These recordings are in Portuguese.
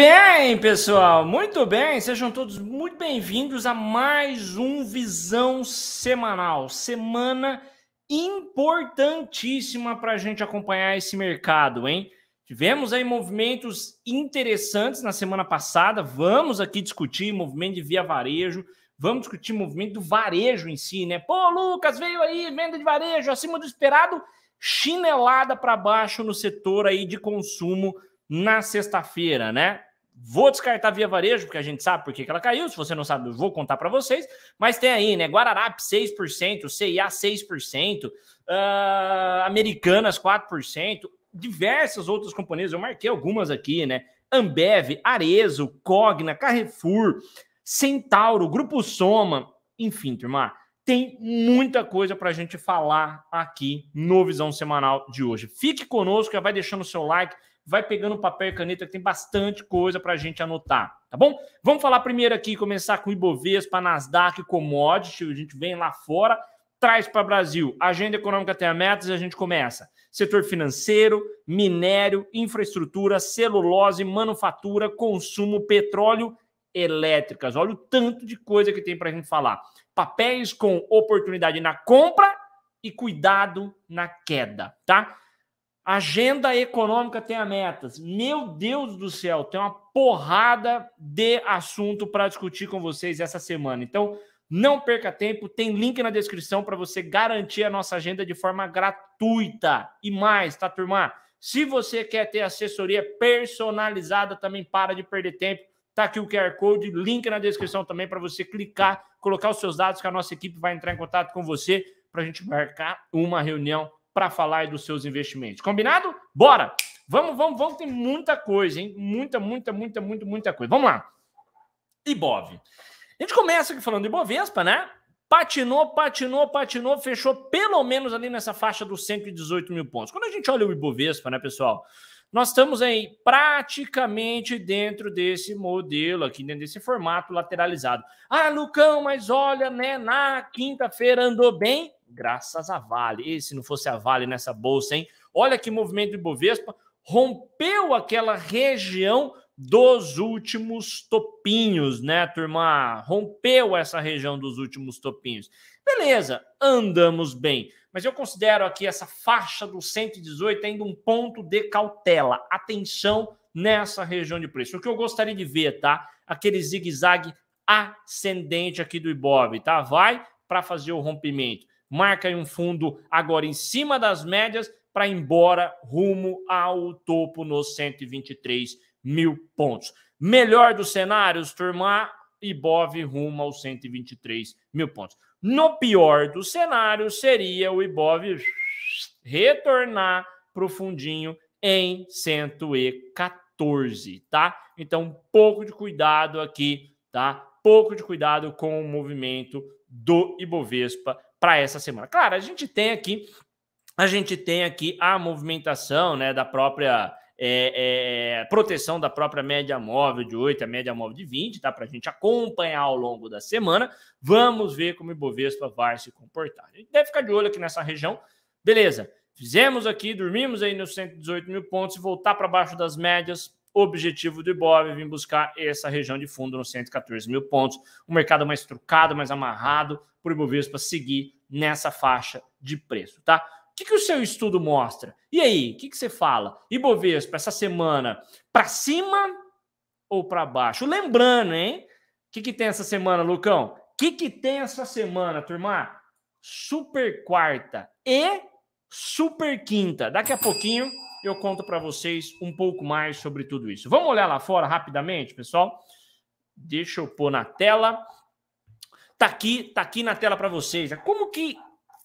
bem, pessoal, muito bem. Sejam todos muito bem-vindos a mais um Visão Semanal. Semana importantíssima para a gente acompanhar esse mercado, hein? Tivemos aí movimentos interessantes na semana passada. Vamos aqui discutir movimento de via varejo. Vamos discutir movimento do varejo em si, né? Pô, Lucas, veio aí venda de varejo acima do esperado, chinelada para baixo no setor aí de consumo na sexta-feira, né? Vou descartar Via Varejo, porque a gente sabe por que, ela caiu. Se você não sabe, eu vou contar para vocês. Mas tem aí, né? Guararap 6%, CIA 6%, uh, Americanas 4%, diversas outras companhias. Eu marquei algumas aqui, né? Ambev, Arezo, Cogna, Carrefour, Centauro, Grupo Soma. Enfim, turma, tem muita coisa para a gente falar aqui no Visão Semanal de hoje. Fique conosco, já vai deixando o seu like, vai pegando papel e caneta, que tem bastante coisa para a gente anotar, tá bom? Vamos falar primeiro aqui, começar com Ibovespa, Nasdaq, Commodity, a gente vem lá fora, traz para o Brasil. Agenda Econômica tem a metas e a gente começa. Setor financeiro, minério, infraestrutura, celulose, manufatura, consumo, petróleo, elétricas. Olha o tanto de coisa que tem para a gente falar. Papéis com oportunidade na compra e cuidado na queda, tá? Agenda econômica tem a metas. Meu Deus do céu, tem uma porrada de assunto para discutir com vocês essa semana. Então, não perca tempo, tem link na descrição para você garantir a nossa agenda de forma gratuita. E mais, tá, turma? Se você quer ter assessoria personalizada, também para de perder tempo. Tá aqui o QR Code, link na descrição também para você clicar, colocar os seus dados que a nossa equipe vai entrar em contato com você para a gente marcar uma reunião para falar dos seus investimentos. Combinado? Bora! Vamos, vamos, vamos. Tem muita coisa, hein? Muita, muita, muita, muita, muita coisa. Vamos lá. Ibov. A gente começa aqui falando de Ibovespa, né? Patinou, patinou, patinou, fechou pelo menos ali nessa faixa dos 118 mil pontos. Quando a gente olha o Ibovespa, né, pessoal? Nós estamos aí praticamente dentro desse modelo aqui, dentro desse formato lateralizado. Ah, Lucão, mas olha, né? Na quinta-feira andou bem graças a Vale. E se não fosse a Vale nessa bolsa, hein? Olha que movimento do Ibovespa rompeu aquela região dos últimos topinhos, né, turma? Rompeu essa região dos últimos topinhos. Beleza, andamos bem, mas eu considero aqui essa faixa do 118 ainda um ponto de cautela. Atenção nessa região de preço. O que eu gostaria de ver, tá? Aquele zigue-zague ascendente aqui do Ibov, tá? Vai para fazer o rompimento marca em um fundo agora em cima das médias para ir embora rumo ao topo nos 123 mil pontos. Melhor dos cenários, turma, Ibov rumo aos 123 mil pontos. No pior do cenário, seria o Ibov retornar para o fundinho em 114, tá? Então, um pouco de cuidado aqui, tá? Pouco de cuidado com o movimento do Ibovespa para essa semana. Claro, a gente tem aqui a gente tem aqui a movimentação né, da própria é, é, é proteção da própria média móvel de 8, a média móvel de 20, tá? Para a gente acompanhar ao longo da semana. Vamos ver como o Ibovespa vai se comportar. A gente deve ficar de olho aqui nessa região. Beleza, fizemos aqui, dormimos aí nos 118 mil pontos, e voltar para baixo das médias, objetivo do Ibov vir buscar essa região de fundo nos 114 mil pontos. O um mercado mais trucado, mais amarrado para o Ibovespa seguir nessa faixa de preço, tá? O que, que o seu estudo mostra? E aí, o que, que você fala? Ibovespa, essa semana, para cima ou para baixo? Lembrando, hein? O que, que tem essa semana, Lucão? O que, que tem essa semana, turma? Super quarta e super quinta. Daqui a pouquinho eu conto para vocês um pouco mais sobre tudo isso. Vamos olhar lá fora rapidamente, pessoal? Deixa eu pôr na tela. Tá aqui, tá aqui na tela para vocês. Como que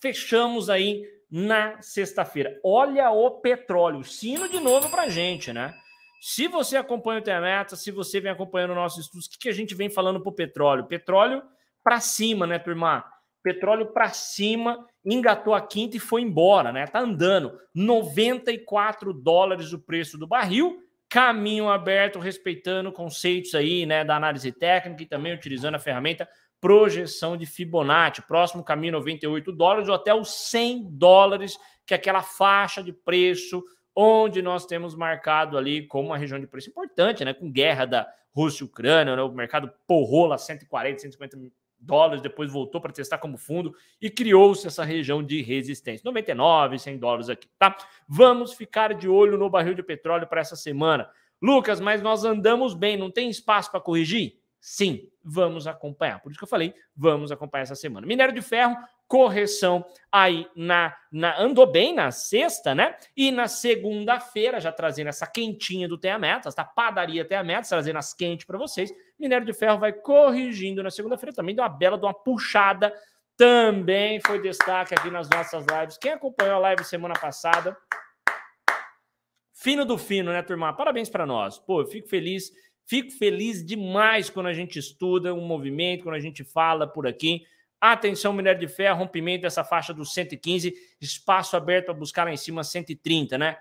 fechamos aí na sexta-feira? Olha o petróleo, sino de novo para gente, né? Se você acompanha o Intermeta, se você vem acompanhando nossos estudos, o que, que a gente vem falando para o petróleo? Petróleo para cima, né, turma? petróleo para cima, engatou a quinta e foi embora, né? Tá andando. 94 dólares o preço do barril, caminho aberto, respeitando conceitos aí, né, da análise técnica e também utilizando a ferramenta projeção de Fibonacci. Próximo caminho 98 dólares ou até os 100 dólares, que é aquela faixa de preço onde nós temos marcado ali como uma região de preço importante, né, com guerra da Rússia e Ucrânia, né, o mercado porrou lá 140, 150 dólares, depois voltou para testar como fundo e criou-se essa região de resistência. 99, 100 dólares aqui, tá? Vamos ficar de olho no barril de petróleo para essa semana. Lucas, mas nós andamos bem, não tem espaço para corrigir? Sim, vamos acompanhar. Por isso que eu falei, vamos acompanhar essa semana. Minério de ferro, correção aí na, na andou bem na sexta, né? E na segunda-feira já trazendo essa quentinha do Teia Metas, tá? Padaria Teia Metas, trazendo as quentes para vocês. Minério de ferro vai corrigindo na segunda-feira, também deu uma bela, deu uma puxada, também foi destaque aqui nas nossas lives. Quem acompanhou a live semana passada, fino do fino, né, turma? Parabéns para nós. Pô, eu fico feliz, fico feliz demais quando a gente estuda um movimento, quando a gente fala por aqui. Atenção, minério de ferro, rompimento dessa faixa dos 115, espaço aberto para buscar lá em cima 130, né?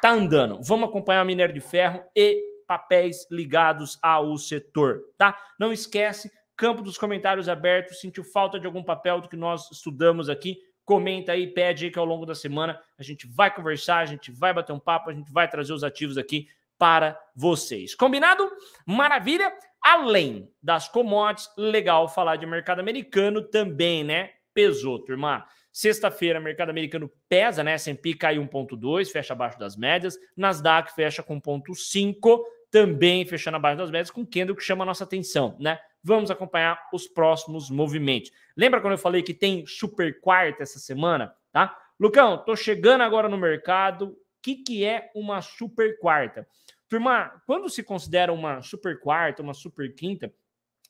Tá andando. Vamos acompanhar o minério de ferro e papéis ligados ao setor, tá? Não esquece, campo dos comentários aberto, sentiu falta de algum papel do que nós estudamos aqui, comenta aí, pede aí que ao longo da semana a gente vai conversar, a gente vai bater um papo, a gente vai trazer os ativos aqui para vocês. Combinado? Maravilha! Além das commodities, legal falar de mercado americano também, né? Pesou, turma. Sexta-feira, mercado americano pesa, né? S&P cai 1.2, fecha abaixo das médias. Nasdaq fecha com 1.5, também fechando abaixo das médias, com Kendall que chama a nossa atenção, né? Vamos acompanhar os próximos movimentos. Lembra quando eu falei que tem super quarta essa semana, tá? Lucão, tô chegando agora no mercado. O que, que é uma super quarta? Turma, quando se considera uma super quarta, uma super quinta,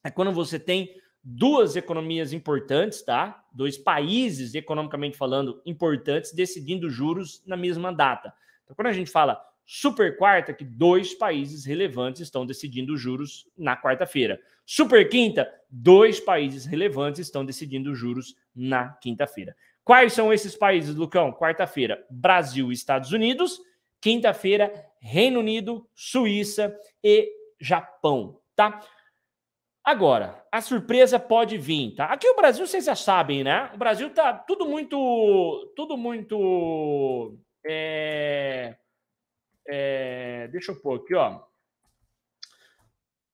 é quando você tem duas economias importantes, tá? Dois países, economicamente falando, importantes, decidindo juros na mesma data. Então, quando a gente fala Super quarta, que dois países relevantes estão decidindo juros na quarta-feira. Super quinta, dois países relevantes estão decidindo juros na quinta-feira. Quais são esses países, Lucão? Quarta-feira, Brasil e Estados Unidos. Quinta-feira, Reino Unido, Suíça e Japão, tá? Agora, a surpresa pode vir, tá? Aqui o Brasil, vocês já sabem, né? O Brasil tá tudo muito, tudo muito é, é, deixa eu pôr aqui, ó.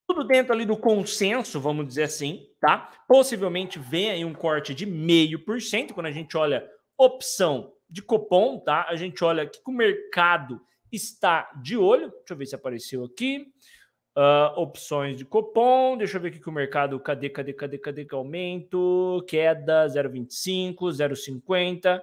Tudo dentro ali do consenso, vamos dizer assim, tá? Possivelmente vem aí um corte de meio por cento quando a gente olha opção de Copom, tá? A gente olha que o mercado está de olho. Deixa eu ver se apareceu aqui. Uh, opções de Copom. Deixa eu ver aqui que o mercado. Cadê, cadê, cadê, cadê que aumento? Queda 0,25, 0,50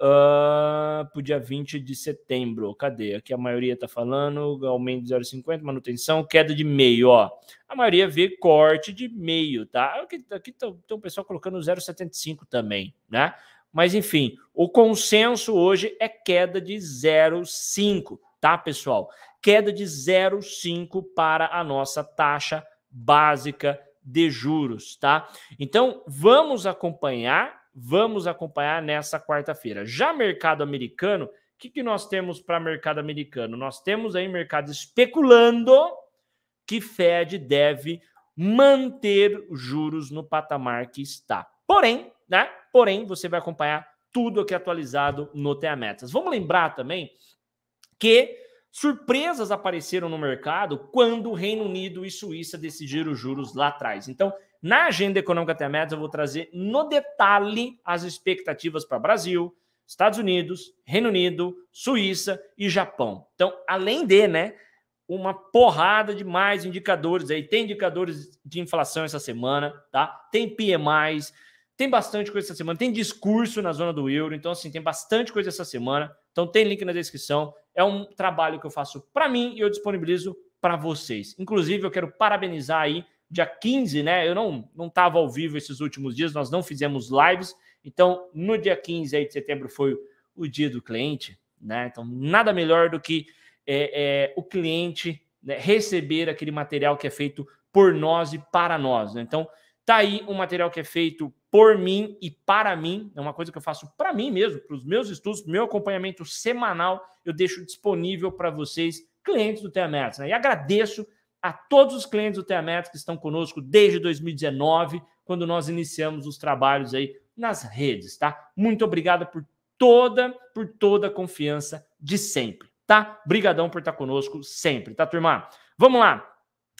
uh, dia 20 de setembro. Cadê? Aqui a maioria está falando, aumento de 0,50, manutenção, queda de meio, ó. A maioria vê corte de meio, tá? É tá aqui, aqui tá, tem um o pessoal colocando 0,75 também, né? Mas enfim, o consenso hoje é queda de 0,5, tá, pessoal? Queda de 0,5 para a nossa taxa básica de juros, tá? Então, vamos acompanhar Vamos acompanhar nessa quarta-feira. Já mercado americano, o que, que nós temos para mercado americano? Nós temos aí mercado especulando que Fed deve manter juros no patamar que está. Porém, né? Porém, você vai acompanhar tudo aqui atualizado no TEA Metas. Vamos lembrar também que surpresas apareceram no mercado quando o Reino Unido e Suíça decidiram os juros lá atrás. Então, na agenda econômica até meta, eu vou trazer no detalhe as expectativas para Brasil, Estados Unidos, Reino Unido, Suíça e Japão. Então, além de, né, uma porrada de mais indicadores aí. Tem indicadores de inflação essa semana, tá? Tem PMIs, tem bastante coisa essa semana, tem discurso na zona do euro, então assim, tem bastante coisa essa semana. Então tem link na descrição. É um trabalho que eu faço para mim e eu disponibilizo para vocês. Inclusive, eu quero parabenizar aí dia 15, né? Eu não não estava ao vivo esses últimos dias, nós não fizemos lives. Então, no dia 15 aí de setembro foi o dia do cliente, né? Então, nada melhor do que é, é, o cliente né, receber aquele material que é feito por nós e para nós. Né? Então, tá aí um material que é feito por mim e para mim, é uma coisa que eu faço para mim mesmo, para os meus estudos, meu acompanhamento semanal, eu deixo disponível para vocês, clientes do Teamerts. Né? E agradeço a todos os clientes do Teametro que estão conosco desde 2019, quando nós iniciamos os trabalhos aí nas redes, tá? Muito obrigado por toda, por toda a confiança de sempre, tá? Brigadão por estar conosco sempre, tá, turma? Vamos lá.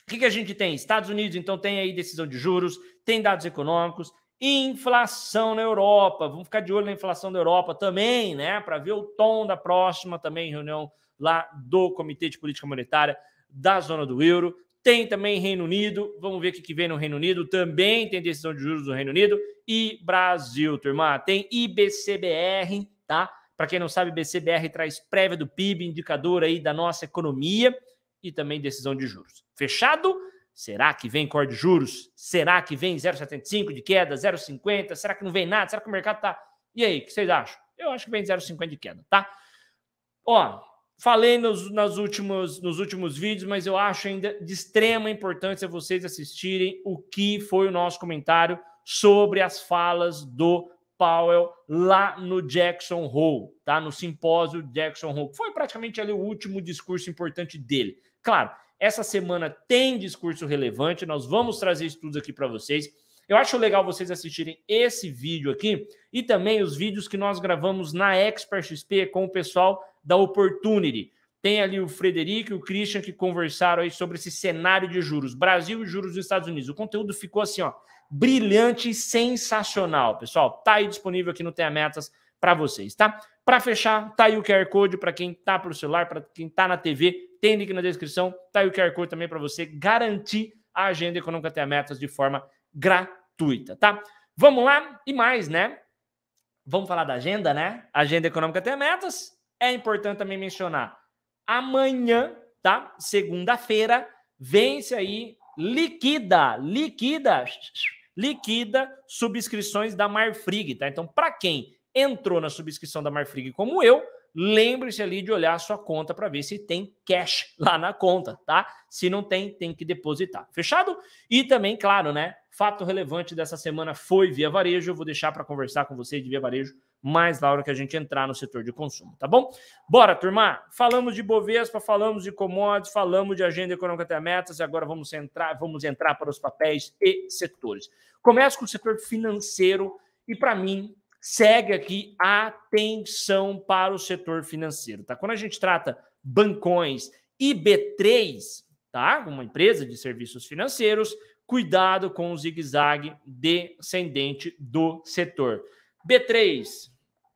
O que, que a gente tem? Estados Unidos, então, tem aí decisão de juros, tem dados econômicos, inflação na Europa. Vamos ficar de olho na inflação da Europa também, né? Para ver o tom da próxima também reunião lá do Comitê de Política Monetária da zona do euro. Tem também Reino Unido, vamos ver o que vem no Reino Unido. Também tem decisão de juros do Reino Unido e Brasil, turma. Tem IBCBR, tá? Para quem não sabe, IBCBR traz prévia do PIB, indicador aí da nossa economia e também decisão de juros. Fechado? Será que vem cor de juros? Será que vem 0,75 de queda, 0,50? Será que não vem nada? Será que o mercado tá. E aí, o que vocês acham? Eu acho que vem 0,50 de queda, tá? Ó, Falei nos, nas últimas, nos últimos vídeos, mas eu acho ainda de extrema importância vocês assistirem o que foi o nosso comentário sobre as falas do Powell lá no Jackson Hole, tá? No simpósio Jackson Hole. Foi praticamente ali o último discurso importante dele. Claro, essa semana tem discurso relevante, nós vamos trazer estudos aqui para vocês. Eu acho legal vocês assistirem esse vídeo aqui e também os vídeos que nós gravamos na Expert XP com o pessoal da Opportunity. Tem ali o Frederico e o Christian que conversaram aí sobre esse cenário de juros, Brasil e juros dos Estados Unidos. O conteúdo ficou assim, ó, brilhante e sensacional, pessoal. Tá aí disponível aqui no Tenha Metas para vocês, tá? Para fechar, tá aí o QR Code para quem tá pro celular, para quem tá na TV, tem link na descrição, tá aí o QR Code também para você garantir a agenda econômica Tenha Metas de forma gratuita, tá? Vamos lá e mais, né? Vamos falar da agenda, né? Agenda econômica Tenha Metas, é importante também mencionar. Amanhã, tá? Segunda-feira, vence aí, liquida, liquida, liquida subscrições da Marfrig, tá? Então, para quem entrou na subscrição da Marfrig como eu, lembre-se ali de olhar a sua conta para ver se tem cash lá na conta, tá? Se não tem, tem que depositar. Fechado? E também, claro, né? Fato relevante dessa semana foi Via Varejo. Eu vou deixar para conversar com vocês de Via Varejo mais, hora que a gente entrar no setor de consumo, tá bom? Bora, turma! Falamos de Bovespa, falamos de commodities, falamos de agenda econômica até metas e agora vamos entrar, vamos entrar para os papéis e setores. Começo com o setor financeiro e, para mim, segue aqui atenção para o setor financeiro, tá? Quando a gente trata bancões e B3, tá? Uma empresa de serviços financeiros, cuidado com o zigue-zague descendente do setor. B3,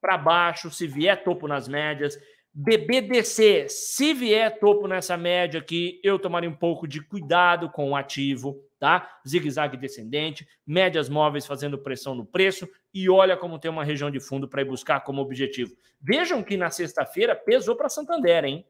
para baixo, se vier topo nas médias. BBDC, se vier topo nessa média aqui, eu tomaria um pouco de cuidado com o ativo, tá? Zigue-zague descendente, médias móveis fazendo pressão no preço e olha como tem uma região de fundo para ir buscar como objetivo. Vejam que na sexta-feira pesou para Santander, hein?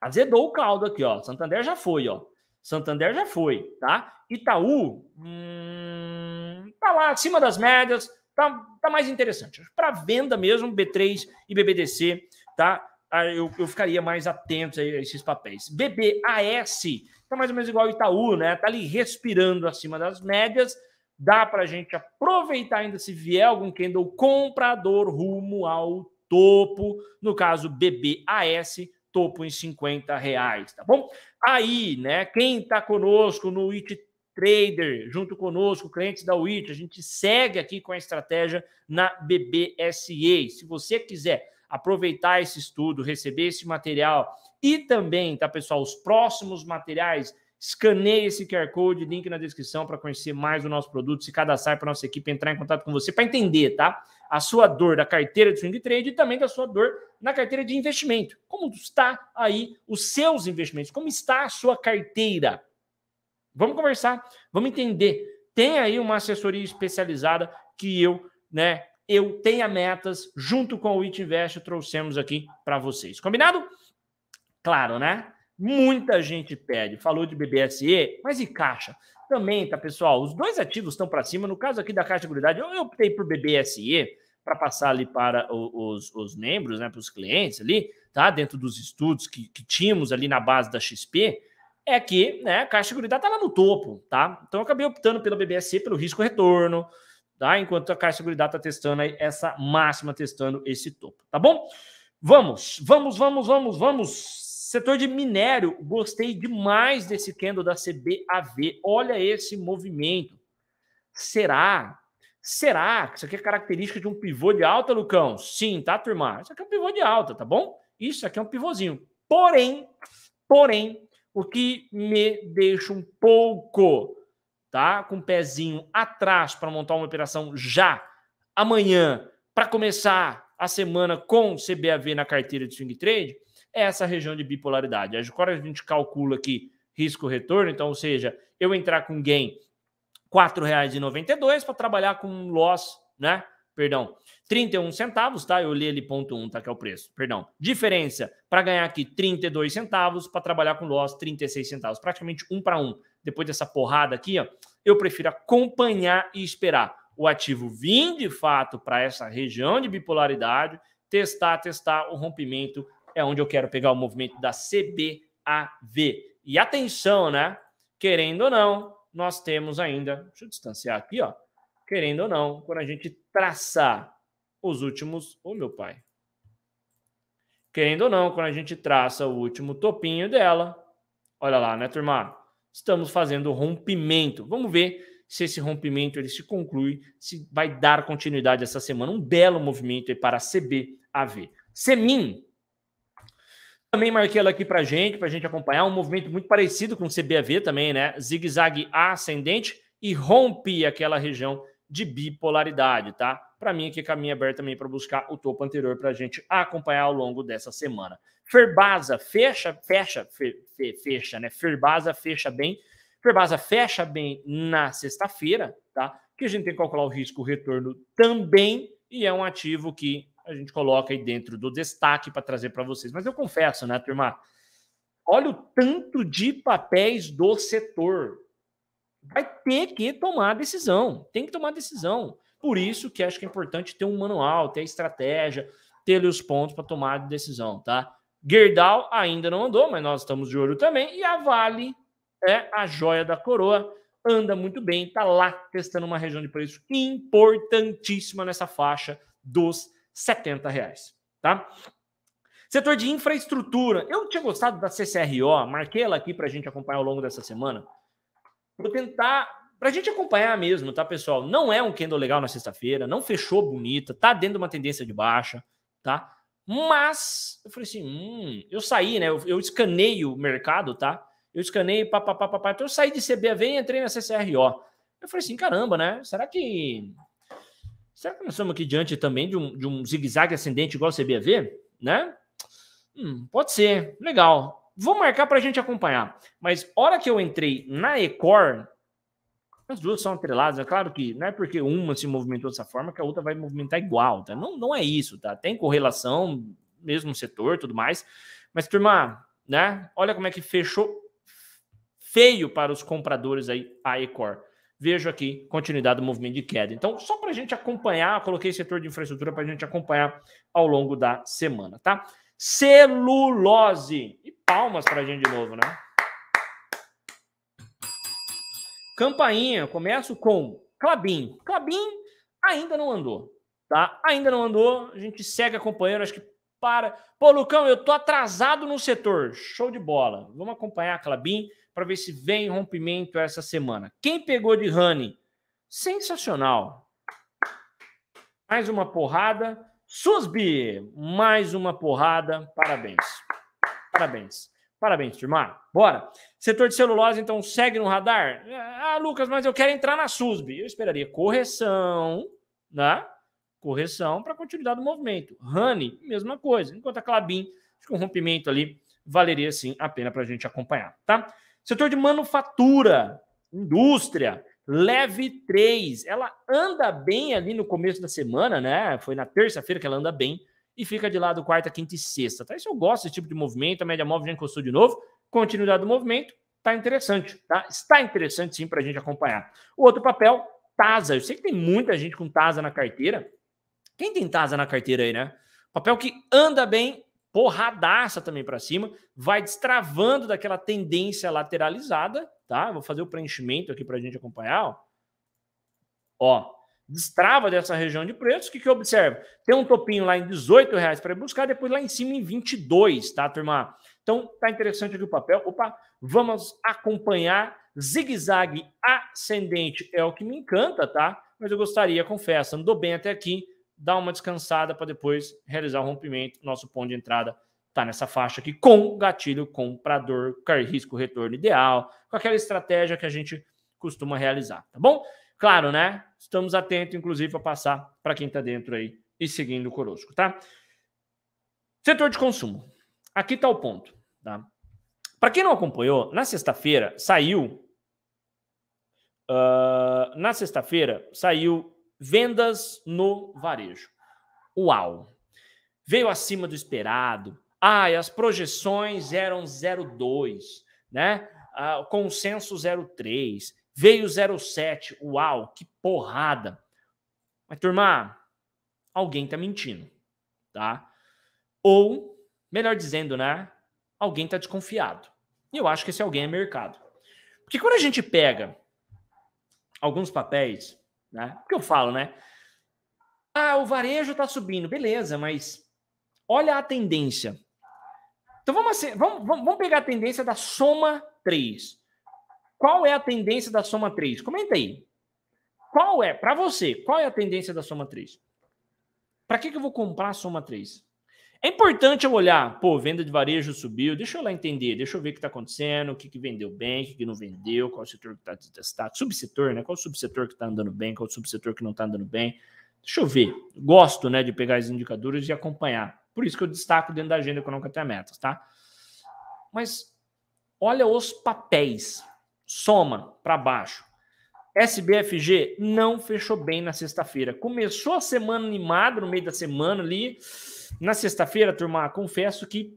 Azedou o caldo aqui, ó. Santander já foi, ó. Santander já foi, tá? Itaú, hum, tá lá acima das médias, Tá, tá mais interessante. Para venda mesmo, B3 e BBDC, tá? Ah, eu, eu ficaria mais atento a esses papéis. BBAS tá mais ou menos igual ao Itaú, né? Tá ali respirando acima das médias. Dá para a gente aproveitar ainda se vier algum candle comprador rumo ao topo. No caso, BBAS, topo em 50 reais, tá bom? Aí, né, quem tá conosco no It trader junto conosco, clientes da WIT. A gente segue aqui com a estratégia na BBSE. Se você quiser aproveitar esse estudo, receber esse material e também, tá, pessoal, os próximos materiais, escaneie esse QR Code, link na descrição para conhecer mais o nosso produto, se cadastrar para nossa equipe entrar em contato com você para entender, tá? A sua dor da carteira de swing trade e também da sua dor na carteira de investimento. Como está aí os seus investimentos? Como está a sua carteira? Vamos conversar, vamos entender. Tem aí uma assessoria especializada que eu, né, eu tenha metas junto com o It Invest trouxemos aqui para vocês. Combinado? Claro, né? Muita gente pede, falou de BBSE, mas e caixa? Também, tá, pessoal? Os dois ativos estão para cima. No caso aqui da Caixa de Seguridade, eu optei por BBSE para passar ali para os, os membros, né, para os clientes ali, tá? Dentro dos estudos que, que tínhamos ali na base da XP, é que né, a Caixa Seguridade está lá no topo, tá? Então eu acabei optando pela BBSC, pelo risco retorno, tá? Enquanto a Caixa Seguridade está testando aí essa máxima, testando esse topo, tá bom? Vamos, vamos, vamos, vamos, vamos. Setor de minério, gostei demais desse candle da CBAV. Olha esse movimento. Será? Será que isso aqui é característica de um pivô de alta, Lucão? Sim, tá, turma? Isso aqui é um pivô de alta, tá bom? Isso aqui é um pivôzinho. Porém, porém, o que me deixa um pouco, tá, com o um pezinho atrás para montar uma operação já amanhã para começar a semana com CBAV na carteira de swing trade é essa região de bipolaridade. Agora a gente calcula aqui risco retorno, então, ou seja, eu entrar com gain R$ 4,92 para trabalhar com loss, né? Perdão, 31 centavos, tá? Eu li ele ponto 1, tá? Que é o preço, perdão. Diferença para ganhar aqui 32 centavos, para trabalhar com loss 36 centavos, praticamente um para um. Depois dessa porrada aqui, ó, eu prefiro acompanhar e esperar o ativo vir de fato para essa região de bipolaridade, testar, testar o rompimento é onde eu quero pegar o movimento da CBAV. E atenção, né? Querendo ou não, nós temos ainda, deixa eu distanciar aqui, ó. Querendo ou não, quando a gente traçar os últimos, ô meu pai. Querendo ou não, quando a gente traça o último topinho dela, olha lá, né, turma? Estamos fazendo rompimento. Vamos ver se esse rompimento ele se conclui, se vai dar continuidade essa semana. Um belo movimento para a CBAV. Semin. Também marquei ela aqui para gente, para gente acompanhar. Um movimento muito parecido com o CBAV também, né? Zigue-zague ascendente e rompe aquela região de bipolaridade, tá? Para mim, aqui caminho aberto também para buscar o topo anterior para a gente acompanhar ao longo dessa semana. Ferbasa fecha, fecha, fe, fe, fecha, né? Ferbasa fecha bem. Ferbasa fecha bem na sexta-feira, tá? Que a gente tem que calcular o risco retorno também e é um ativo que a gente coloca aí dentro do destaque para trazer para vocês. Mas eu confesso, né, turma? Olha o tanto de papéis do setor vai ter que tomar decisão. Tem que tomar decisão. Por isso que acho que é importante ter um manual, ter a estratégia, ter os pontos para tomar decisão, tá? Gerdau ainda não andou, mas nós estamos de olho também. E a Vale é a joia da coroa. Anda muito bem, está lá testando uma região de preço importantíssima nessa faixa dos 70 reais, tá? Setor de infraestrutura. Eu tinha gostado da CCRO, marquei ela aqui para a gente acompanhar ao longo dessa semana para tentar. Para a gente acompanhar mesmo, tá, pessoal? Não é um candle legal na sexta-feira, não fechou bonita, tá dentro de uma tendência de baixa, tá? Mas eu falei assim: hum, eu saí, né? Eu, eu escaneio o mercado, tá? Eu escaneio, papapá, Então eu saí de CBV e entrei na CCRO. Eu falei assim: caramba, né? Será que. Será que nós estamos aqui diante também de um, de um zigue-zague ascendente igual o CBV, né? Hum, pode ser, legal. Vou marcar para a gente acompanhar. Mas hora que eu entrei na Ecor, as duas são atreladas. É claro que não é porque uma se movimentou dessa forma que a outra vai movimentar igual, tá? Não, não é isso, tá? Tem correlação, mesmo setor, tudo mais. Mas, turma, né? Olha como é que fechou feio para os compradores aí a Ecor. Vejo aqui continuidade do movimento de queda. Então, só para a gente acompanhar, coloquei setor de infraestrutura para a gente acompanhar ao longo da semana, tá? celulose. E palmas para a gente de novo, né? Campainha, começo com Clabin. Clabin ainda não andou, tá? Ainda não andou, a gente segue acompanhando, acho que para... Pô, Lucão, eu tô atrasado no setor. Show de bola. Vamos acompanhar a Clabin para ver se vem rompimento essa semana. Quem pegou de Honey? Sensacional. Mais uma porrada. Susbi, mais uma porrada. Parabéns. Parabéns. Parabéns, turma. Bora. Setor de celulose, então, segue no radar? Ah, Lucas, mas eu quero entrar na SUSB. Eu esperaria correção, né? Correção para continuidade do movimento. Rani, mesma coisa. Enquanto a Clabin, acho que um rompimento ali valeria sim a pena para a gente acompanhar, tá? Setor de manufatura, indústria, leve 3. Ela anda bem ali no começo da semana, né? Foi na terça-feira que ela anda bem e fica de lado quarta, quinta e sexta. Tá? Isso eu gosto desse tipo de movimento. A média móvel já encostou de novo. Continuidade do movimento. Tá interessante, tá? Está interessante sim para a gente acompanhar. O outro papel, Tasa. Eu sei que tem muita gente com Tasa na carteira. Quem tem Tasa na carteira aí, né? Papel que anda bem, porradaça também para cima, vai destravando daquela tendência lateralizada tá? Vou fazer o preenchimento aqui para a gente acompanhar. Ó, destrava dessa região de preços, o que, que eu observo? Tem um topinho lá em 18 reais para buscar, depois lá em cima em 22, tá, turma? Então, tá interessante aqui o papel. Opa, vamos acompanhar. Zigue-zague ascendente é o que me encanta, tá? Mas eu gostaria, confesso, andou bem até aqui, dá uma descansada para depois realizar o rompimento, nosso ponto de entrada está nessa faixa aqui com gatilho comprador, risco retorno ideal, com aquela estratégia que a gente costuma realizar, tá bom? Claro, né? Estamos atentos, inclusive, a passar para quem está dentro aí e seguindo conosco, tá? Setor de consumo. Aqui está o ponto, tá? Para quem não acompanhou, na sexta-feira saiu. Uh, na sexta-feira saiu vendas no varejo. Uau! Veio acima do esperado, ah, as projeções eram 0,2, né? Ah, consenso 0,3, veio 0,7. Uau, que porrada! Mas, turma, alguém tá mentindo, tá? Ou, melhor dizendo, né? Alguém tá desconfiado. E eu acho que esse alguém é mercado. Porque quando a gente pega alguns papéis, né? O que eu falo, né? Ah, o varejo tá subindo, beleza, mas olha a tendência. Então assim, vamos, vamos, vamos pegar a tendência da soma 3. Qual é a tendência da soma 3? Comenta aí. Qual é, para você, qual é a tendência da soma 3? Para que, que eu vou comprar a soma 3? É importante eu olhar, pô, venda de varejo subiu, deixa eu lá entender, deixa eu ver o que está acontecendo, o que, que vendeu bem, o que, que não vendeu, qual setor que está destacado? Tá, tá subsetor, né? Qual subsetor que está andando bem, qual subsetor que não está andando bem. Deixa eu ver. Gosto, né, de pegar os indicadores e acompanhar. Por isso que eu destaco dentro da agenda econômica até metas, tá? Mas olha os papéis, soma para baixo. SBFG não fechou bem na sexta-feira. Começou a semana animada no meio da semana ali. Na sexta-feira, turma, confesso que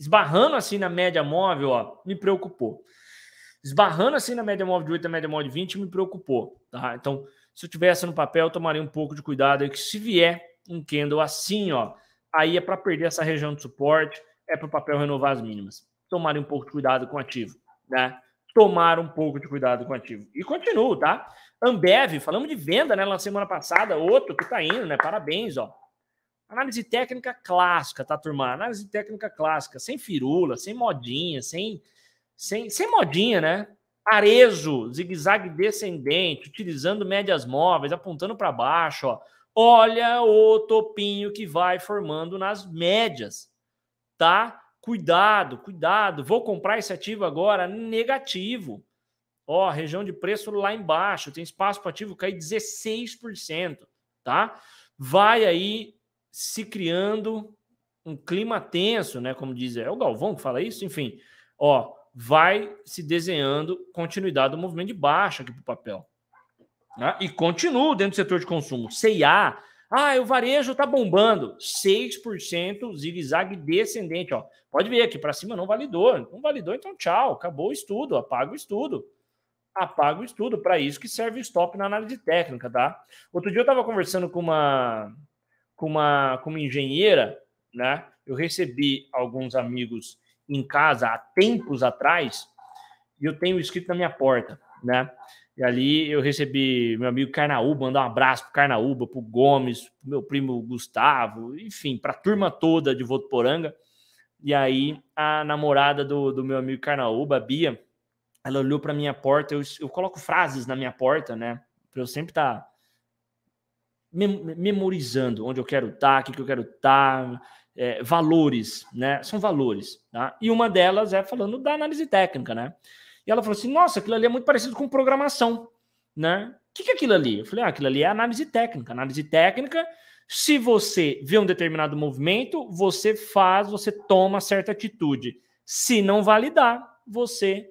esbarrando assim na média móvel, ó, me preocupou. Esbarrando assim na média móvel de 8 na média móvel de 20, me preocupou, tá? Então, se eu tivesse no papel, eu tomaria um pouco de cuidado aí que se vier um candle assim, ó, aí é para perder essa região de suporte, é para o papel renovar as mínimas. Tomar um pouco de cuidado com o ativo, né? Tomar um pouco de cuidado com o ativo. E continuo, tá? Ambev, falamos de venda, né? Na semana passada, outro que tá indo, né? Parabéns, ó. Análise técnica clássica, tá, turma? Análise técnica clássica, sem firula, sem modinha, sem, sem, sem modinha, né? Arezo, zigue-zague descendente, utilizando médias móveis, apontando para baixo, ó. Olha o topinho que vai formando nas médias, tá? Cuidado, cuidado. Vou comprar esse ativo agora negativo. Ó, região de preço lá embaixo, tem espaço para ativo cair 16%, tá? Vai aí se criando um clima tenso, né? Como diz é o Galvão que fala isso, enfim. Ó, vai se desenhando continuidade do movimento de baixa aqui para o papel. Né? E continuo dentro do setor de consumo. C&A, ah, o varejo está bombando. 6% zigue-zague descendente. Ó. Pode ver aqui para cima não validou. Não validou, então tchau. Acabou o estudo, apaga o estudo. Apaga o estudo. Para isso que serve o stop na análise técnica, tá? Outro dia eu estava conversando com uma, com uma, com uma engenheira, né? Eu recebi alguns amigos em casa há tempos atrás e eu tenho escrito na minha porta, né? E ali eu recebi meu amigo Carnaúba, mandar um abraço pro Carnaúba, pro Gomes, pro meu primo Gustavo, enfim, pra turma toda de Votuporanga. E aí a namorada do, do meu amigo Carnaúba, a Bia, ela olhou pra minha porta, eu, eu coloco frases na minha porta, né? Pra eu sempre estar tá memorizando onde eu quero estar, tá, o que, que eu quero estar, tá, é, valores, né? São valores, tá? E uma delas é falando da análise técnica, né? E ela falou assim: nossa, aquilo ali é muito parecido com programação, né? O que, que é aquilo ali? Eu falei: ah, aquilo ali é análise técnica. Análise técnica, se você vê um determinado movimento, você faz, você toma certa atitude. Se não validar, você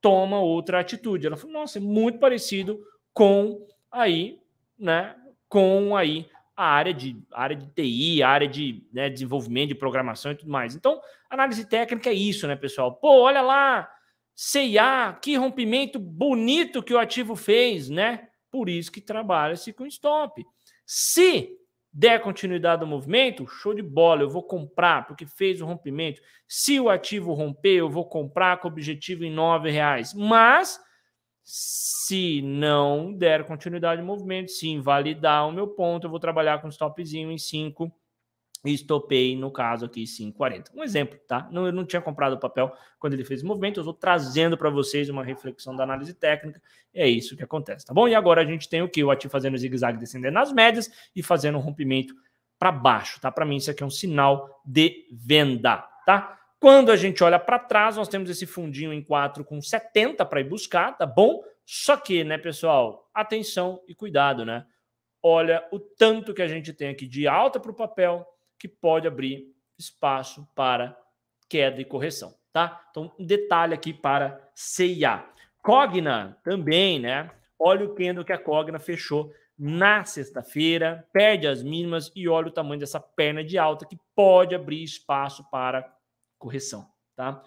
toma outra atitude. Ela falou: nossa, é muito parecido com aí, né? Com aí a área de área de TI, a área de né, desenvolvimento de programação e tudo mais. Então, análise técnica é isso, né, pessoal? Pô, olha lá, CIA, que rompimento bonito que o ativo fez, né? Por isso que trabalha-se com stop. Se der continuidade ao movimento, show de bola, eu vou comprar, porque fez o rompimento. Se o ativo romper, eu vou comprar com objetivo em R$ reais. Mas se não der continuidade ao movimento, se invalidar o meu ponto, eu vou trabalhar com stopzinho em 5 e estopei, no caso aqui, 5,40. Um exemplo, tá? Não, eu não tinha comprado o papel quando ele fez o movimento, eu estou trazendo para vocês uma reflexão da análise técnica, é isso que acontece, tá bom? E agora a gente tem o que? O ativo fazendo zigue-zague descendendo nas médias e fazendo um rompimento para baixo, tá? Para mim isso aqui é um sinal de venda, tá? Quando a gente olha para trás, nós temos esse fundinho em 4 com 70 para ir buscar, tá bom? Só que, né, pessoal, atenção e cuidado, né? Olha o tanto que a gente tem aqui de alta para o papel, que pode abrir espaço para queda e correção, tá? Então, um detalhe aqui para CIA. Cogna também, né? Olha o candle que a Cogna fechou na sexta-feira, perde as mínimas e olha o tamanho dessa perna de alta que pode abrir espaço para correção, tá?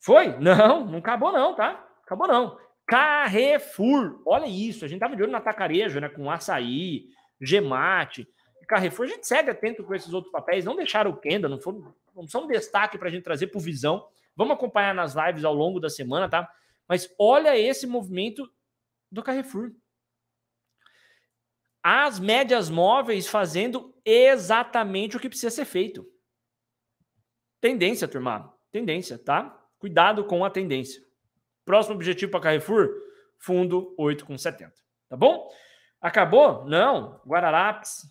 Foi? Não, não acabou não, tá? Acabou não. Carrefour, olha isso, a gente tava de olho na tacarejo, né, com açaí, gemate, Carrefour, a gente segue atento com esses outros papéis, não deixaram o Kenda, não, não são destaque para a gente trazer para visão. Vamos acompanhar nas lives ao longo da semana, tá? Mas olha esse movimento do Carrefour. As médias móveis fazendo exatamente o que precisa ser feito. Tendência, turma. Tendência, tá? Cuidado com a tendência. Próximo objetivo para Carrefour, fundo 8,70. Tá bom? Acabou? Não. Guararapes,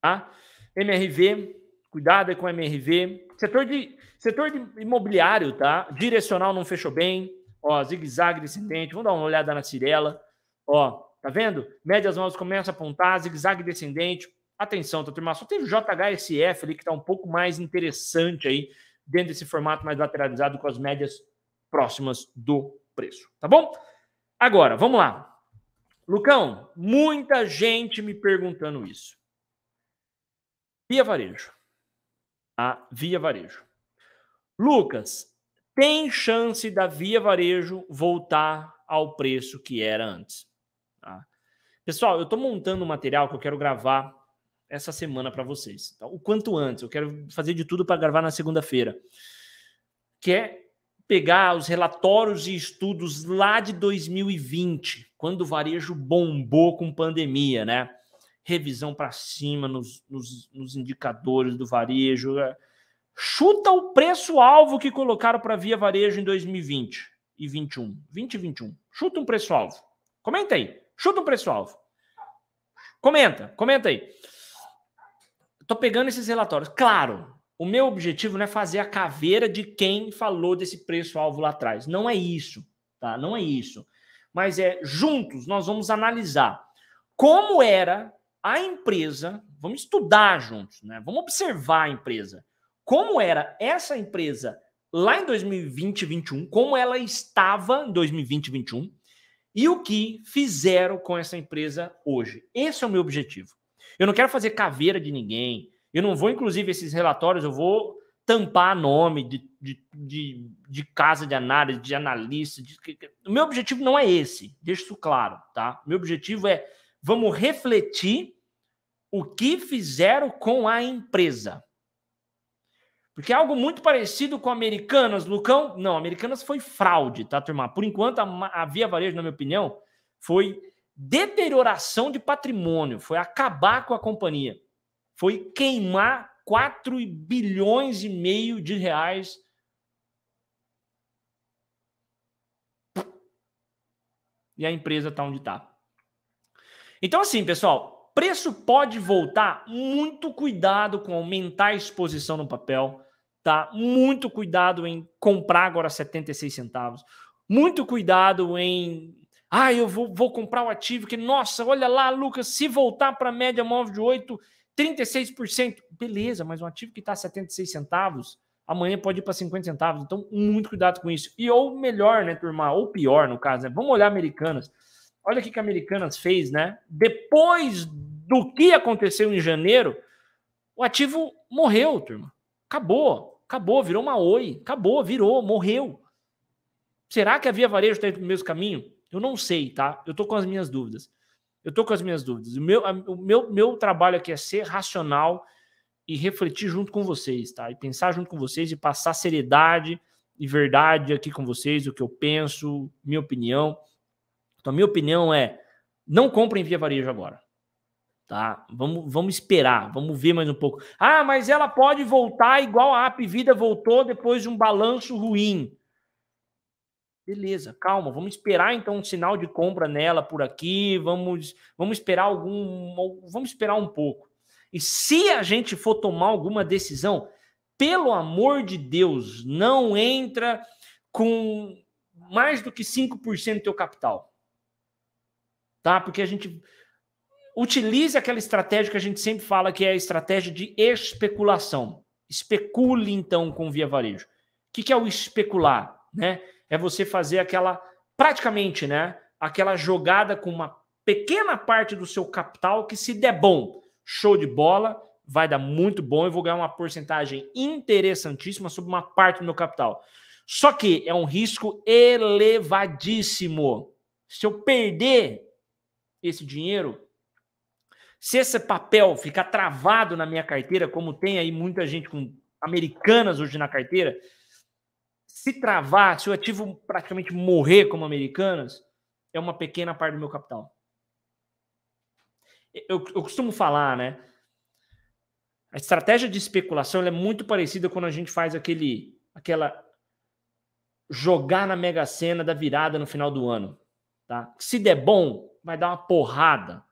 Tá? MRV, cuidado com MRV. Setor de, setor de imobiliário, tá? Direcional não fechou bem. Ó, zigue-zague descendente. Uhum. Vamos dar uma olhada na Cirela. Ó, tá vendo? Médias novas começa a apontar, zigue-zague descendente. Atenção, tá, turma? Só tem o JHSF ali que tá um pouco mais interessante aí, dentro desse formato mais lateralizado com as médias próximas do preço, tá bom? Agora, vamos lá. Lucão, muita gente me perguntando isso. Via Varejo. A Via Varejo. Lucas, tem chance da Via Varejo voltar ao preço que era antes. Tá? Pessoal, eu estou montando um material que eu quero gravar essa semana para vocês. Tá? O quanto antes, eu quero fazer de tudo para gravar na segunda-feira. Que é pegar os relatórios e estudos lá de 2020, quando o varejo bombou com pandemia, né? revisão para cima nos, nos, nos, indicadores do varejo. É, chuta o preço-alvo que colocaram para Via Varejo em 2020 e 21. 2021. Chuta um preço-alvo. Comenta aí. Chuta um preço-alvo. Comenta, comenta aí. Estou pegando esses relatórios. Claro, o meu objetivo não é fazer a caveira de quem falou desse preço-alvo lá atrás. Não é isso, tá? Não é isso. Mas é juntos nós vamos analisar como era a empresa, vamos estudar juntos, né? Vamos observar a empresa. Como era essa empresa lá em 2020 e 2021, como ela estava em 2020 e 2021 e o que fizeram com essa empresa hoje. Esse é o meu objetivo. Eu não quero fazer caveira de ninguém. Eu não vou, inclusive, esses relatórios, eu vou tampar nome de, de, de, de casa de análise, de analista. De... O meu objetivo não é esse, deixa isso claro, tá? O meu objetivo é vamos refletir o que fizeram com a empresa. Porque é algo muito parecido com Americanas, Lucão. Não, Americanas foi fraude, tá, turma? Por enquanto, a, Via Varejo, na minha opinião, foi deterioração de patrimônio, foi acabar com a companhia, foi queimar 4 bilhões e meio de reais. E a empresa tá onde tá. Então, assim, pessoal, preço pode voltar, muito cuidado com aumentar a exposição no papel, tá? Muito cuidado em comprar agora 76 centavos. Muito cuidado em ah, eu vou, vou comprar o ativo que, nossa, olha lá, Lucas, se voltar para a média móvel de 8, 36%. Beleza, mas um ativo que está a 76 centavos, amanhã pode ir para 50 centavos. Então, muito cuidado com isso. E ou melhor, né, turma, ou pior, no caso, né? Vamos olhar Americanas. Olha o que, a Americanas fez, né? Depois do que aconteceu em janeiro, o ativo morreu, turma. Acabou, acabou, virou uma oi, acabou, virou, morreu. Será que a Via Varejo está indo no mesmo caminho? Eu não sei, tá? Eu tô com as minhas dúvidas. Eu tô com as minhas dúvidas. O meu, o meu, meu trabalho aqui é ser racional e refletir junto com vocês, tá? E pensar junto com vocês e passar seriedade e verdade aqui com vocês, o que eu penso, minha opinião. Então, a minha opinião é: não comprem via varejo agora. Tá? Vamos, vamos esperar, vamos ver mais um pouco. Ah, mas ela pode voltar igual a App Vida voltou depois de um balanço ruim. Beleza, calma, vamos esperar então um sinal de compra nela por aqui, vamos, vamos esperar algum, vamos esperar um pouco. E se a gente for tomar alguma decisão, pelo amor de Deus, não entra com mais do que 5% do teu capital tá? Porque a gente utilize aquela estratégia que a gente sempre fala que é a estratégia de especulação. Especule então com via varejo. O que, que é o especular, né? É você fazer aquela praticamente, né? Aquela jogada com uma pequena parte do seu capital que se der bom, show de bola, vai dar muito bom e vou ganhar uma porcentagem interessantíssima sobre uma parte do meu capital. Só que é um risco elevadíssimo. Se eu perder, esse dinheiro, se esse papel ficar travado na minha carteira, como tem aí muita gente com americanas hoje na carteira, se travar, se o ativo praticamente morrer como americanas, é uma pequena parte do meu capital. Eu, eu costumo falar, né? A estratégia de especulação é muito parecida quando a gente faz aquele, aquela jogar na Mega Sena da virada no final do ano, tá? Se der bom, vai dar uma porrada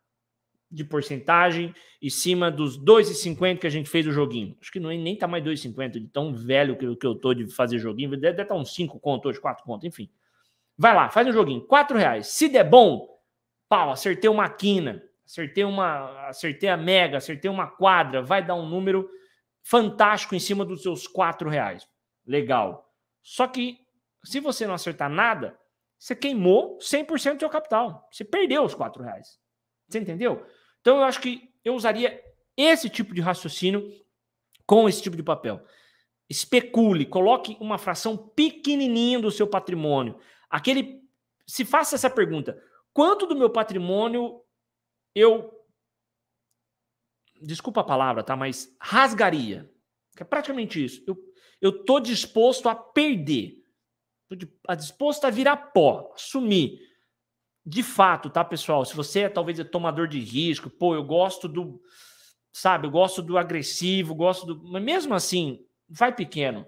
de porcentagem em cima dos 2,50 que a gente fez o joguinho. Acho que não, é, nem tá mais 2,50, de tão velho que, que eu tô de fazer joguinho. Deve, deve estar tá uns 5 contos hoje, 4 contos, enfim. Vai lá, faz um joguinho. 4 reais. Se der bom, pau, acertei uma quina, acertei uma. Acertei a mega, acertei uma quadra, vai dar um número fantástico em cima dos seus 4 reais. Legal. Só que se você não acertar nada, você queimou 100% do seu capital. Você perdeu os quatro reais. Você entendeu? Então, eu acho que eu usaria esse tipo de raciocínio com esse tipo de papel. Especule, coloque uma fração pequenininha do seu patrimônio. Aquele, se faça essa pergunta: quanto do meu patrimônio eu desculpa a palavra, tá? Mas rasgaria. É praticamente isso. Eu eu tô disposto a perder. Estou tá disposto a virar pó, assumir. De fato, tá, pessoal? Se você é talvez é tomador de risco, pô, eu gosto do. Sabe, eu gosto do agressivo, gosto do. Mas mesmo assim, vai pequeno.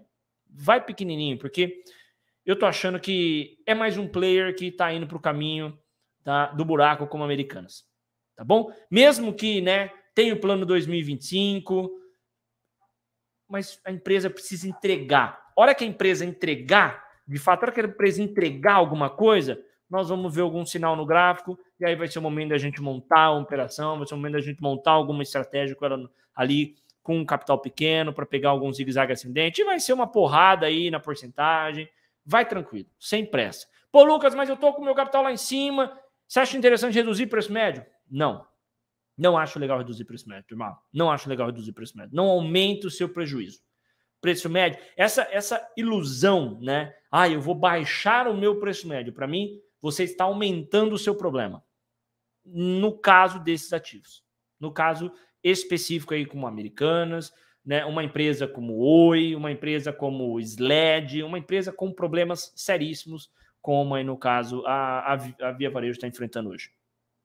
Vai pequenininho, porque eu tô achando que é mais um player que tá indo pro caminho tá, do buraco como Americanas. Tá bom? Mesmo que, né, tem o plano 2025, mas a empresa precisa entregar. A hora que a empresa entregar, de fato, para que a empresa entregar alguma coisa, nós vamos ver algum sinal no gráfico, e aí vai ser o momento da gente montar uma operação, vai ser o momento da gente montar alguma estratégia ali com um capital pequeno para pegar algum zigue-zague ascendente, e vai ser uma porrada aí na porcentagem. Vai tranquilo, sem pressa. Pô, Lucas, mas eu estou com o meu capital lá em cima. Você acha interessante reduzir preço médio? Não. Não acho legal reduzir preço médio, irmão. Não acho legal reduzir preço médio. Não aumenta o seu prejuízo preço médio. Essa, essa ilusão, né? Ah, eu vou baixar o meu preço médio. Para mim, você está aumentando o seu problema. No caso desses ativos. No caso específico aí como Americanas, né? uma empresa como Oi, uma empresa como SLED, uma empresa com problemas seríssimos, como aí no caso a, a, a Via Varejo está enfrentando hoje.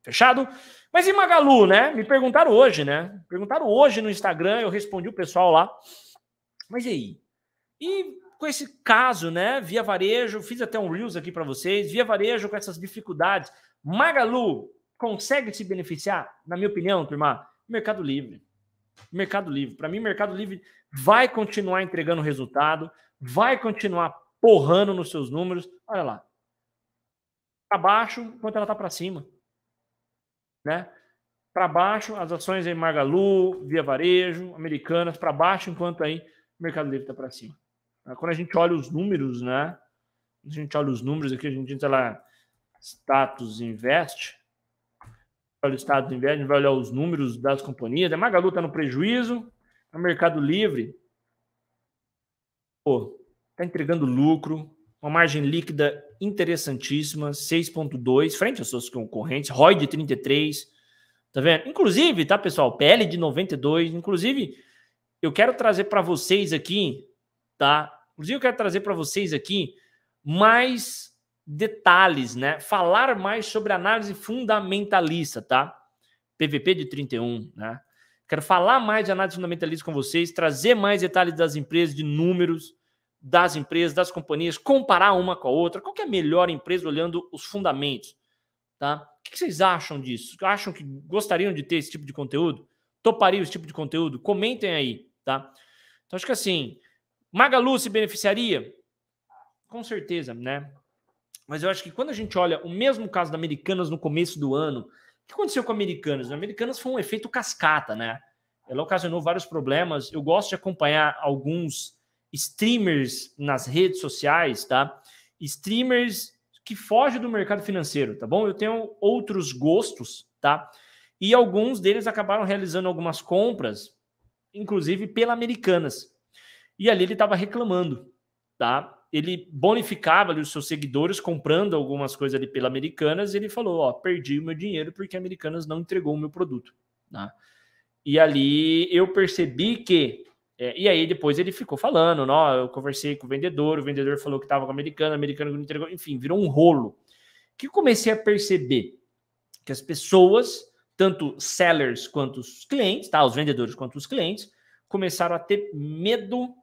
Fechado? Mas e Magalu, né? Me perguntaram hoje, né? Perguntaram hoje no Instagram, eu respondi o pessoal lá. Mas e aí? E com esse caso, né? Via Varejo, fiz até um Reels aqui para vocês. Via Varejo com essas dificuldades. Magalu consegue se beneficiar? Na minha opinião, turma, Mercado Livre. Mercado Livre. Para mim, Mercado Livre vai continuar entregando resultado, vai continuar porrando nos seus números. Olha lá. Para baixo, enquanto ela tá para cima. Né? Para baixo, as ações em Magalu, Via Varejo, Americanas, para baixo, enquanto aí o Mercado Livre está para cima. Ah, quando a gente olha os números, né? A gente olha os números aqui, a gente entra lá, status invest, olha o status invest, a gente vai olhar os números das companhias. A né, Magalu está no prejuízo, tá o Mercado Livre está entregando lucro, uma margem líquida interessantíssima, 6,2, frente às suas concorrentes, ROI de 33, tá vendo? Inclusive, tá, pessoal, PL de 92, inclusive eu quero trazer para vocês aqui, tá? Inclusive, eu quero trazer para vocês aqui mais detalhes, né? Falar mais sobre análise fundamentalista, tá? PVP de 31, né? Quero falar mais de análise fundamentalista com vocês, trazer mais detalhes das empresas, de números das empresas, das companhias, comparar uma com a outra. Qual é a melhor empresa olhando os fundamentos, tá? O que vocês acham disso? Acham que gostariam de ter esse tipo de conteúdo? Topariam esse tipo de conteúdo? Comentem aí tá? Então acho que assim, Magalu se beneficiaria? Com certeza, né? Mas eu acho que quando a gente olha o mesmo caso da Americanas no começo do ano, o que aconteceu com a Americanas? A Americanas foi um efeito cascata, né? Ela ocasionou vários problemas. Eu gosto de acompanhar alguns streamers nas redes sociais, tá? Streamers que fogem do mercado financeiro, tá bom? Eu tenho outros gostos, tá? E alguns deles acabaram realizando algumas compras inclusive pela Americanas. E ali ele estava reclamando, tá? Ele bonificava ali os seus seguidores comprando algumas coisas ali pela Americanas. E ele falou: Ó, perdi o meu dinheiro porque a Americanas não entregou o meu produto, tá? E ali eu percebi que é, e aí depois ele ficou falando, não, eu conversei com o vendedor, o vendedor falou que estava com a americana, a americana não entregou, enfim, virou um rolo. Que comecei a perceber que as pessoas tanto sellers quanto os clientes, tá? Os vendedores quanto os clientes começaram a ter medo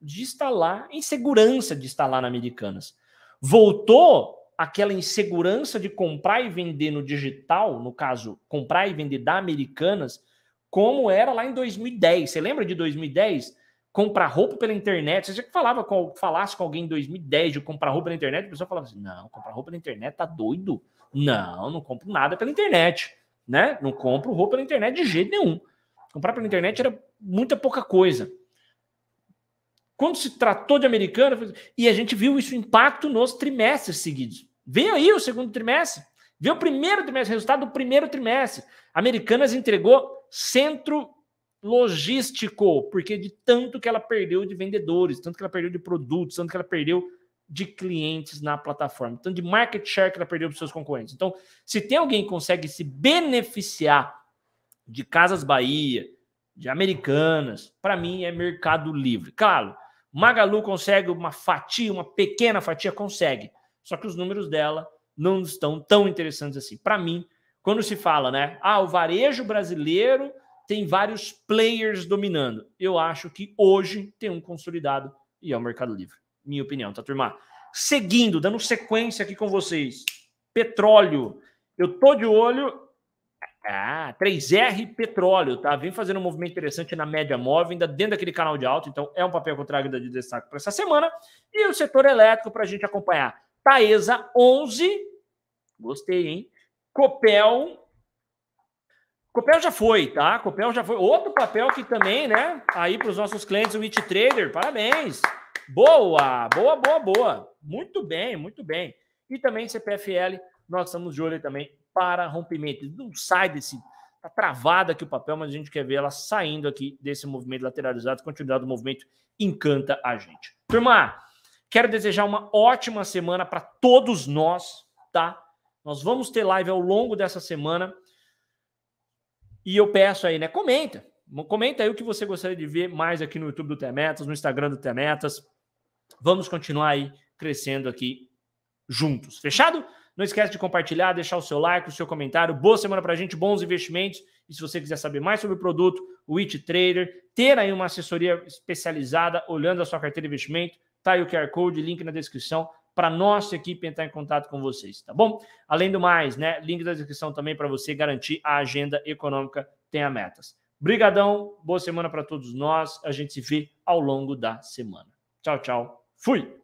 de instalar, insegurança de instalar na Americanas. Voltou aquela insegurança de comprar e vender no digital, no caso, comprar e vender da Americanas, como era lá em 2010. Você lembra de 2010? Comprar roupa pela internet. Você já falava com, falasse com alguém em 2010 de comprar roupa pela internet, a pessoa falava assim: não, comprar roupa pela internet tá doido. Não, não compro nada pela internet né? Não compro roupa na internet de jeito nenhum. Comprar pela internet era muita pouca coisa. Quando se tratou de americano, e a gente viu isso impacto nos trimestres seguidos. Veio aí o segundo trimestre, veio o primeiro trimestre, resultado do primeiro trimestre. Americanas entregou centro logístico, porque de tanto que ela perdeu de vendedores, tanto que ela perdeu de produtos, tanto que ela perdeu de clientes na plataforma, tanto de market share que ela perdeu para os seus concorrentes. Então, se tem alguém que consegue se beneficiar de Casas Bahia, de Americanas, para mim é Mercado Livre. Claro, Magalu consegue uma fatia, uma pequena fatia, consegue. Só que os números dela não estão tão interessantes assim. Para mim, quando se fala, né? Ah, o varejo brasileiro tem vários players dominando. Eu acho que hoje tem um consolidado e é o Mercado Livre minha opinião, tá, turma? Seguindo, dando sequência aqui com vocês. Petróleo. Eu tô de olho. Ah, 3R Petróleo, tá? Vem fazendo um movimento interessante na média móvel, ainda dentro daquele canal de alto então é um papel contrário de destaque para essa semana. E o setor elétrico para a gente acompanhar. Taesa 11, gostei, hein? Copel Copel já foi, tá? Copel já foi. Outro papel que também, né? Aí para os nossos clientes, o It Trader, parabéns. Boa, boa, boa, boa. Muito bem, muito bem. E também CPFL, nós estamos de olho também para rompimento. Não sai desse. Está travada aqui o papel, mas a gente quer ver ela saindo aqui desse movimento lateralizado. Continuidade do movimento encanta a gente. Turma, quero desejar uma ótima semana para todos nós, tá? Nós vamos ter live ao longo dessa semana. E eu peço aí, né? Comenta. Comenta aí o que você gostaria de ver mais aqui no YouTube do Temetas, no Instagram do Temetas. Vamos continuar aí crescendo aqui juntos. Fechado? Não esquece de compartilhar, deixar o seu like, o seu comentário. Boa semana para a gente, bons investimentos. E se você quiser saber mais sobre o produto, o It Trader, ter aí uma assessoria especializada olhando a sua carteira de investimento, tá aí o QR Code, link na descrição para nossa equipe entrar em contato com vocês, tá bom? Além do mais, né, link na descrição também para você garantir a agenda econômica tenha metas. Brigadão, boa semana para todos nós. A gente se vê ao longo da semana. Tchau, tchau. Fui!